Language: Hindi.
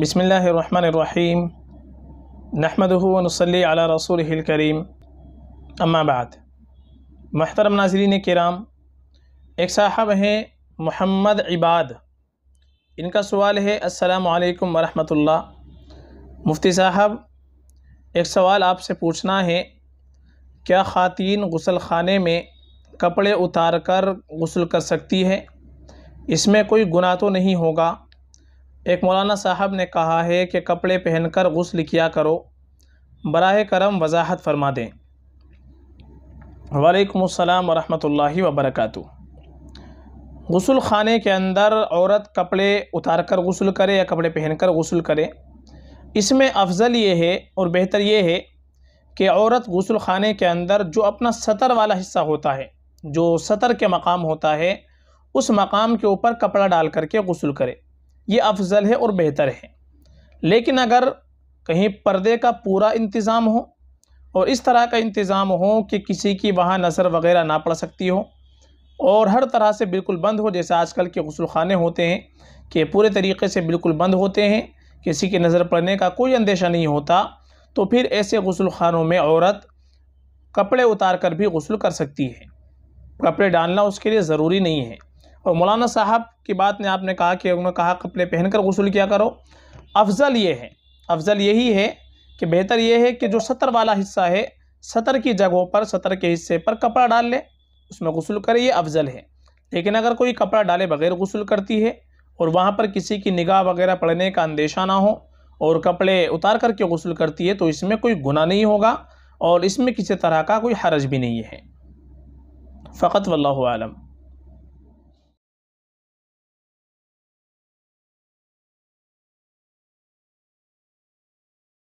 बसमीम नहमदनसली अला रसूल करीम अम्माबाद महतरम नाजरीन कराम एक साहब हैं मोहम्मद इबाद इनका सवाल है असलकम वरहमतुल्ला मुफ्ती साहब एक सवाल आपसे पूछना है क्या ख़ातिन गसल खाने में कपड़े उतार कर गसल कर सकती है इसमें कोई गुनाह तो नहीं होगा एक मौलाना साहब ने कहा है कि कपड़े पहनकर गसल किया करो बर करम वजाहत फरमा दें वालेकुम अस्सलाम वरहमतुल्लाहि वबरकatuh गसल खाने के अंदर औरत कपड़े उतार कर गसल करे या कपड़े पहन कर गसल करे इसमें अफजल ये है और बेहतर ये है कि औरत गसल खाने के अंदर जो अपना सतर वाला हिस्सा होता है जो सतर के मकाम होता है उस मकाम के ऊपर कपड़ा डाल करके गसल करे ये अफजल है और बेहतर है लेकिन अगर कहीं पर्दे का पूरा इंतज़ाम हो और इस तरह का इंतज़ाम हो कि किसी की वहाँ नज़र वगैरह ना पड़ सकती हो और हर तरह से बिल्कुल बंद हो जैसे आजकल के गसलखाने होते हैं कि पूरे तरीके से बिल्कुल बंद होते हैं किसी की नज़र पड़ने का कोई अंदेशा नहीं होता तो फिर ऐसे गसलखानों में औरत कपड़े उतार कर भी गसल कर सकती है कपड़े डालना उसके लिए ज़रूरी नहीं है और मौलाना साहब की बात ने आपने कहा कि उन्होंने कहा कपड़े पहनकर गसूल किया करो अफजल ये है अफजल यही है कि बेहतर ये है कि जो सतर वाला हिस्सा है सतर की जगहों पर सतर के हिस्से पर कपड़ा डाल ले उसमें गसूल करे ये अफजल है लेकिन अगर कोई कपड़ा डाले बगैर गसूल करती है और वहाँ पर किसी की निगाह वगैरह पड़ने का अंदेशा ना हो और कपड़े उतार करके गसूल करती है तो इसमें कोई गुना नहीं होगा और इसमें किसी तरह का कोई हरज भी नहीं है फ़कत वल्लम